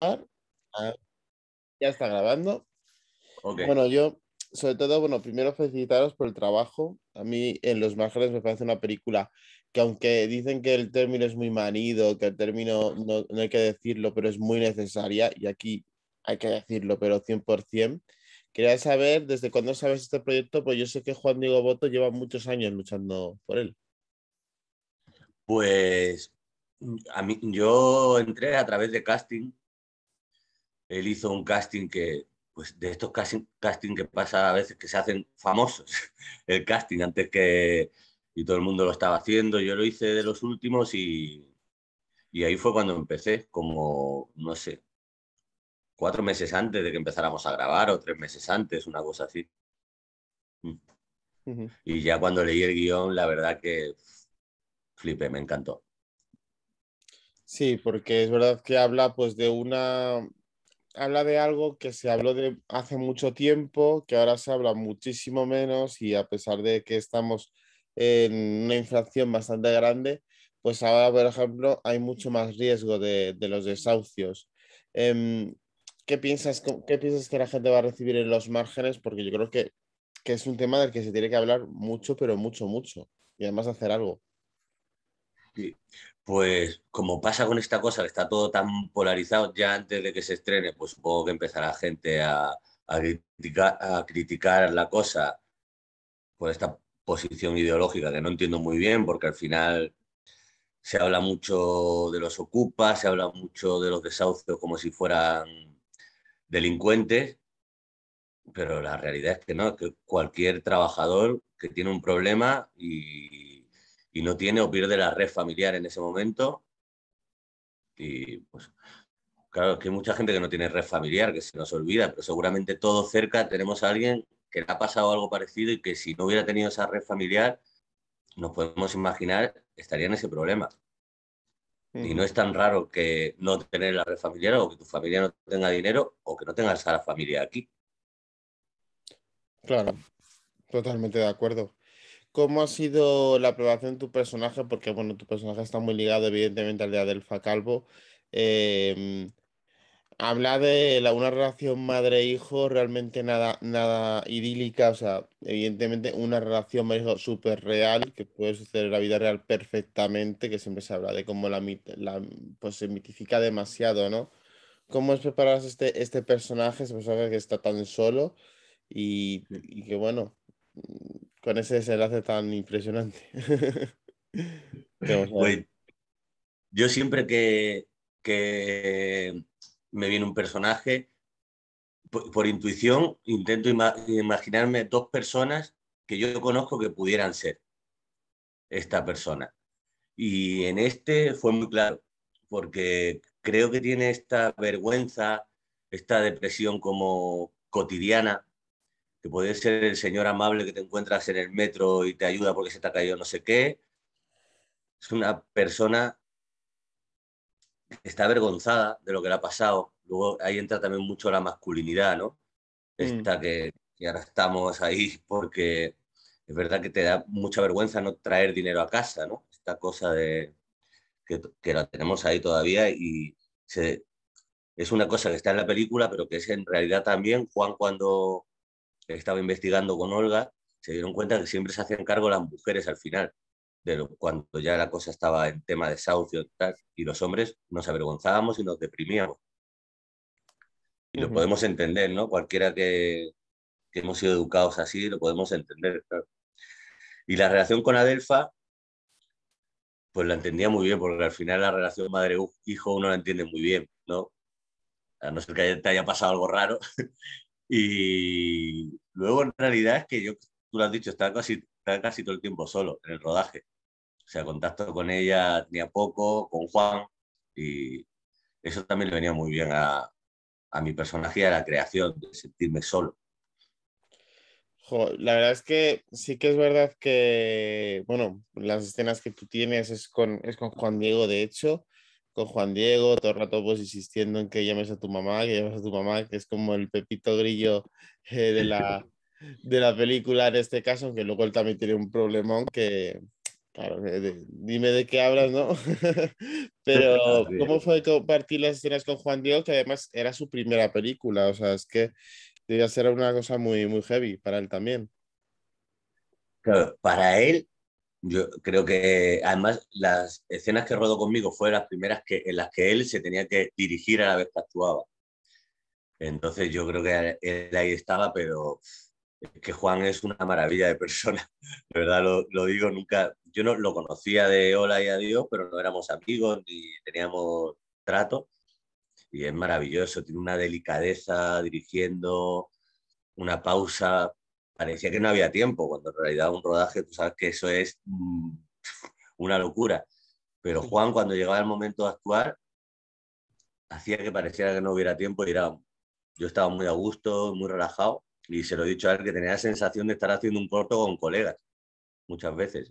Ah, ya está grabando. Bueno, yo, sobre todo, bueno, primero felicitaros por el trabajo. A mí, En Los Márgenes me parece una película que, aunque dicen que el término es muy manido, que el término no, hay que decirlo, pero es muy necesaria, y aquí hay que decirlo, pero 100%. Quería saber desde cuándo sabes este proyecto, pues yo sé que Juan Diego Boto lleva muchos años luchando por él. Pues a mí, yo entré a través de casting él hizo un casting que, pues de estos casting, que pasa a veces que se hacen famosos, el casting antes que, y todo el mundo lo estaba haciendo, yo lo hice de los últimos y, y ahí fue cuando empecé, como, no sé, cuatro meses antes de que empezáramos a grabar o tres meses antes, una cosa así. Mm. Y ya cuando leí el guión, la verdad que flipé, me encantó. Sí, porque es verdad que habla pues de una habla de algo que se habló de hace mucho tiempo, que ahora se habla muchísimo menos y a pesar de que estamos en una inflación bastante grande, pues ahora, por ejemplo, hay mucho más riesgo de, los desahucios. Em, ¿qué, piensas, ¿Qué piensas que la gente va a recibir en los márgenes? Porque yo creo que, que es un tema del que se tiene que hablar mucho, pero mucho, mucho, y además hacer algo. Sí. Pues como pasa con esta cosa, que está todo tan polarizado, ya antes de que se estrene, pues supongo que empezará gente a, criticar, la cosa por esta posición ideológica que no entiendo muy bien, porque al final se habla mucho de los ocupas, se habla mucho de los desahucios como si fueran delincuentes, pero la realidad es que no, que cualquier trabajador que tiene un problema y y no tiene o pierde la red familiar en ese momento. Y pues claro, es que hay mucha gente que no tiene red familiar, que se nos olvida, pero seguramente todos cerca tenemos a alguien que le ha pasado algo parecido y que si no hubiera tenido esa red familiar, nos podemos imaginar, estaría en ese problema. Y no es tan raro que no tener la red familiar o que tu familia no tenga dinero o que no tengas a la familia aquí. Claro, totalmente de acuerdo. ¿Cómo ha sido la aprobación de tu personaje? Porque, bueno, tu personaje está muy ligado, evidentemente, al de Adelfa Calvo. Em, habla de una relación madre-hijo realmente nada, nada idílica, o sea, evidentemente una relación madre súper real, que puede suceder en la vida real perfectamente, que siempre se habla de cómo la, la pues, se mitifica demasiado, ¿no? ¿Cómo es preparar este, este personaje, este personaje que está tan solo y, y que, bueno, con ese desenlace tan impresionante. yo siempre que, me viene un personaje, por, intuición, intento imaginarme dos personas que yo conozco que pudieran ser esta persona. Y en este fue muy claro, porque creo que tiene esta vergüenza, esta depresión como cotidiana, que puede ser el señor amable que te encuentras en el metro y te ayuda porque se te ha caído no sé qué. Es una persona que está avergonzada de lo que le ha pasado. Luego ahí entra también mucho la masculinidad, ¿no? Mm. Esta que, ahora estamos ahí porque es verdad que te da mucha vergüenza no traer dinero a casa, ¿no? Esta cosa de que, la tenemos ahí todavía y se, es una cosa que está en la película, pero que es en realidad también Juan cuando estaba investigando con Olga, se dieron cuenta que siempre se hacían cargo las mujeres al final, de lo, cuando ya la cosa estaba en tema de saucio y tal, y los hombres nos avergonzábamos y nos deprimíamos. Y lo podemos entender, ¿no? Cualquiera que, hemos sido educados así, lo podemos entender, Y la relación con Adelfa, pues la entendía muy bien, porque al final la relación madre-hijo uno la entiende muy bien, ¿no? A no ser que te haya pasado algo raro, Y luego en realidad es que yo, tú lo has dicho, estaba casi, estaba casi todo el tiempo solo en el rodaje. O sea, contacto con ella tenía poco, con Juan, y eso también le venía muy bien a, a mi personaje a la creación, de sentirme solo. la verdad es que sí que es verdad que, bueno, las escenas que tú tienes es con, es con Juan Diego, de hecho, con Juan Diego, todo el rato pues insistiendo en que llames a tu mamá, que llames a tu mamá, que es como el pepito grillo eh, de, la, de la película en este caso, aunque luego él también tiene un problemón que, claro, eh, dime de qué hablas, ¿no? Pero ¿cómo fue compartir las escenas con Juan Diego, que además era su primera película? O sea, es que debía ser una cosa muy, muy heavy para él también. Claro, para él yo creo que además las escenas que rodó conmigo fueron las primeras que, en las que él se tenía que dirigir a la vez que actuaba. Entonces yo creo que él ahí estaba, pero es que Juan es una maravilla de persona. De verdad lo, lo, digo, nunca, yo no lo conocía de hola y adiós, pero no éramos amigos ni teníamos trato. Y es maravilloso, tiene una delicadeza dirigiendo, una pausa parecía que no había tiempo, cuando en realidad un rodaje, tú sabes que eso es mm, una locura. Pero Juan, cuando llegaba el momento de actuar, hacía que pareciera que no hubiera tiempo y era, yo estaba muy a gusto, muy relajado y se lo he dicho a él que tenía la sensación de estar haciendo un corto con colegas muchas veces.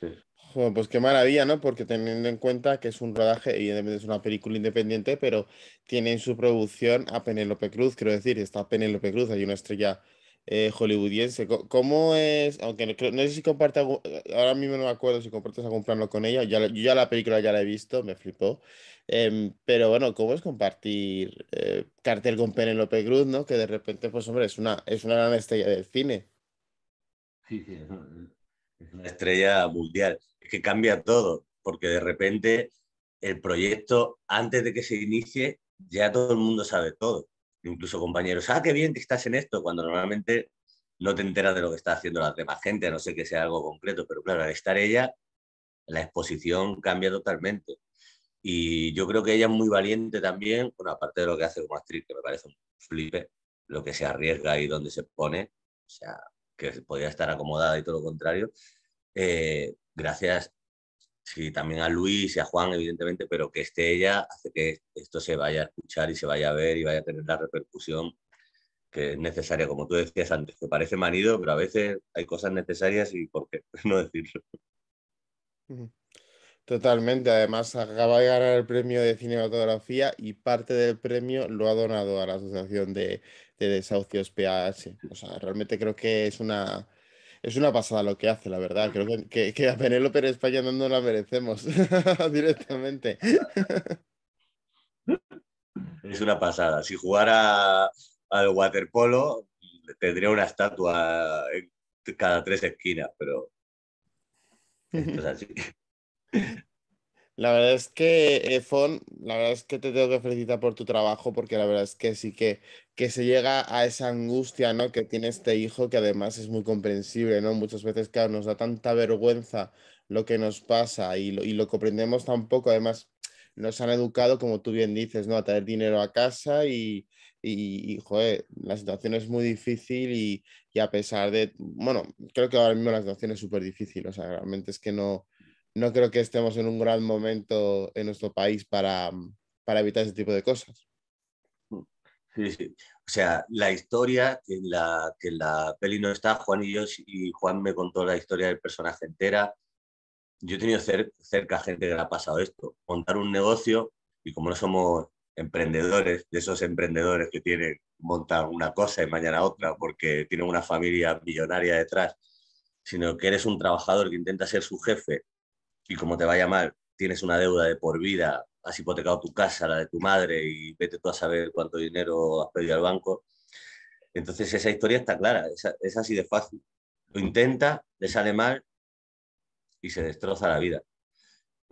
pues qué maravilla, ¿no? Porque teniendo en cuenta que es un rodaje, evidentemente es una película independiente, pero tiene en su producción a Penélope Cruz, quiero decir, está Penélope Cruz, hay una estrella eh, hollywoodiense. ¿Cómo es? Aunque no, sé si comparte, ahora mismo no me acuerdo si compartes algún plano con ella. Ya, yo ya la película ya la he visto, me flipó. Em, pero bueno, ¿cómo es compartir eh, cartel con Penélope Cruz, ¿no? Que de repente, pues hombre, es una, es una gran estrella del cine. es una estrella mundial. Es que cambia todo, porque de repente el proyecto, antes de que se inicie, ya todo el mundo sabe todo incluso compañeros, ah, qué bien que estás en esto, cuando normalmente no te enteras de lo que está haciendo la demás gente, no sé que sea algo concreto, pero claro, al estar ella, la exposición cambia totalmente. Y yo creo que ella es muy valiente también, bueno, aparte de lo que hace como actriz, que me parece un flipe, lo que se arriesga y dónde se pone, o sea, que podría estar acomodada y todo lo contrario, eh, gracias sí, también a Luis y a Juan, evidentemente, pero que esté ella hace que esto se vaya a escuchar y se vaya a ver y vaya a tener la repercusión que es necesaria, como tú decías antes, que parece manido, pero a veces hay cosas necesarias y por qué no decirlo. Totalmente, además acaba de ganar el premio de cinematografía y parte del premio lo ha donado a la Asociación de, de Desahucios PAH. O sea, realmente creo que es una, es una pasada lo que hace, la verdad. Creo que, a Penélope en España no la merecemos directamente. Es una pasada. Si jugara al waterpolo, tendría una estatua en cada tres esquinas, pero es la verdad es que, eh, Fon, la verdad es que te tengo que felicitar por tu trabajo, porque la verdad es que sí que, que se llega a esa angustia ¿no? que tiene este hijo, que además es muy comprensible, ¿no? Muchas veces, claro, nos da tanta vergüenza lo que nos pasa y lo, y lo comprendemos tampoco. Además, nos han educado, como tú bien dices, ¿no? A traer dinero a casa y, y, joder, la situación es muy difícil y, y a pesar de, bueno, creo que ahora mismo la situación es súper difícil, o sea, realmente es que no no creo que estemos en un gran momento en nuestro país para, mm, para evitar ese tipo de cosas. Sí, sí. O sea, la historia que en la, que la peli no está, Juan y yo, y Juan me contó la historia del personaje entera. Yo he tenido cerca gente que le ha pasado esto. Montar un negocio, y como no somos emprendedores, de esos emprendedores que tienen, montar una cosa y mañana otra, porque tienen una familia millonaria detrás, sino que eres un trabajador que intenta ser su jefe y como te vaya mal, tienes una deuda de por vida, has hipotecado tu casa, la de tu madre y vete tú a saber cuánto dinero has pedido al banco. Entonces esa historia está clara, es así de fácil. Lo intenta, le sale mal y se destroza la vida.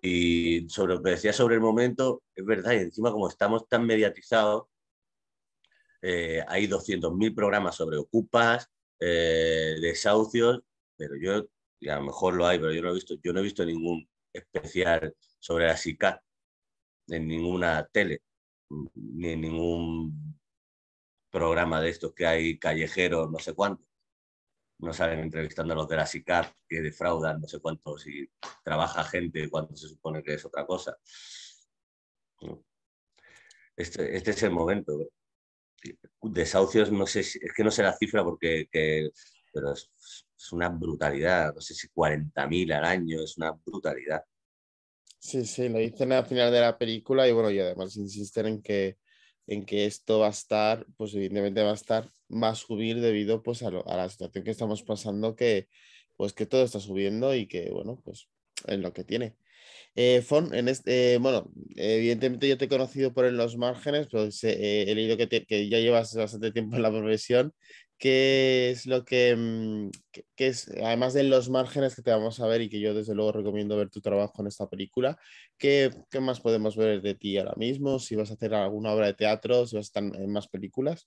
Y sobre lo que decía sobre el momento, es verdad, y encima como estamos tan mediatizados, eh, hay 200.000 programas sobre ocupas, eh, desahucios, pero yo, y a lo mejor lo hay, pero yo no he visto, yo no he visto ningún especial sobre la SICAT en ninguna tele, ni en ningún programa de estos que hay callejeros, no sé cuánto. No salen entrevistando a los de la SICAT que defraudan, no sé cuánto, si trabaja gente cuánto se supone que es otra cosa. Este, este es el momento. Desahucios, no sé, es que no sé la cifra porque pero es una brutalidad. No sé si 40.000 al año es una brutalidad. Sí, sí, lo dicen al final de la película y bueno, y además insisten en que, en que esto va a estar, pues evidentemente va a estar más subir debido pues a, la situación que estamos pasando, que pues que todo está subiendo y que bueno, pues es lo que tiene. Eh, Fon, en este, bueno, evidentemente yo te he conocido por en los márgenes, pero eh, he, leído que, que, ya llevas bastante tiempo en la profesión qué es lo que, mm, es, además de los márgenes que te vamos a ver y que yo desde luego recomiendo ver tu trabajo en esta película, ¿qué, más podemos ver de ti ahora mismo? Si vas a hacer alguna obra de teatro, si vas a estar en más películas.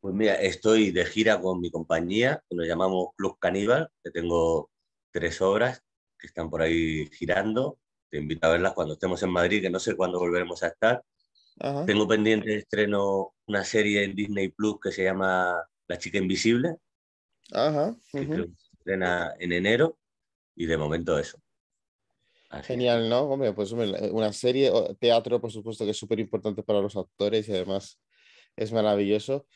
Pues mira, estoy de gira con mi compañía, que nos llamamos Club Caníbal, que tengo tres obras que están por ahí girando. Te invito a verlas cuando estemos en Madrid, que no sé cuándo volveremos a estar. Tengo pendiente de estreno una serie en Disney Plus que se llama la chica invisible. Ajá. estrena en enero. Y de momento eso. Genial, ¿no? Hombre, pues una serie, teatro, por supuesto, que es súper importante para los actores y además es maravilloso.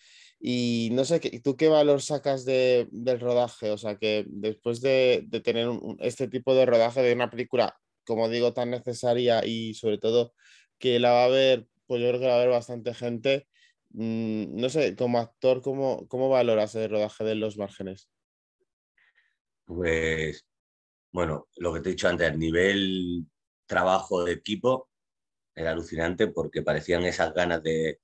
Y no sé, ¿tú qué valor sacas del rodaje? O sea, que después de, tener este tipo de rodaje de una película, como digo, tan necesaria y sobre todo que la va a ver, pues yo creo que va a ver bastante gente, Mm, no sé, como actor, ¿cómo, cómo valoras el rodaje de Los Márgenes? Pues, bueno, lo que te he dicho antes, el nivel trabajo de equipo era alucinante porque parecían esas ganas de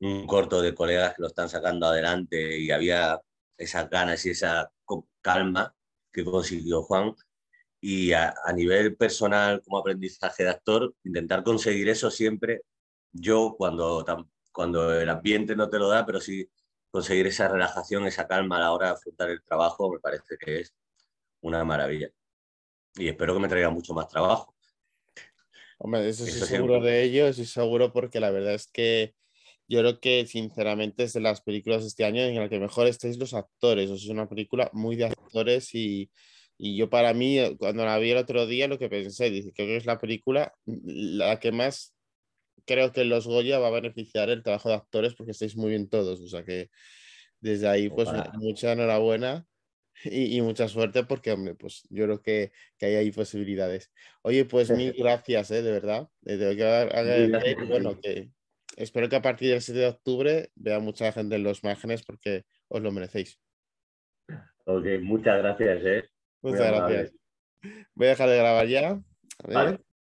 un corto de colegas que lo están sacando adelante y había esas ganas y esa calma que consiguió Juan. Y a, nivel personal, como aprendizaje de actor, intentar conseguir eso siempre. Yo, cuando cuando el ambiente no te lo da, pero sí conseguir esa relajación, esa calma a la hora de afrontar el trabajo, me parece que es una maravilla. Y espero que me traiga mucho más trabajo. Hombre, eso sí, seguro de ello, sí seguro porque la verdad es que yo creo que sinceramente es de las películas de este año en la que mejor estáis los actores. es una película muy de actores y, y yo para mí, eh, cuando la vi el otro día, lo que pensé, dije, creo que es la película mm, la que más creo que los Goya va a beneficiar el trabajo de actores porque estáis muy bien todos. O sea que desde ahí, pues mucha enhorabuena y, mucha suerte porque, hombre, pues yo creo que, que hay ahí posibilidades. Oye, pues mil gracias, ¿eh? de verdad. Eh, bueno, que espero que a partir del 7 de octubre vea mucha gente en los márgenes porque os lo merecéis. Ok, muchas gracias. ¿eh? Muchas gracias. Voy a dejar de grabar ya. A ver.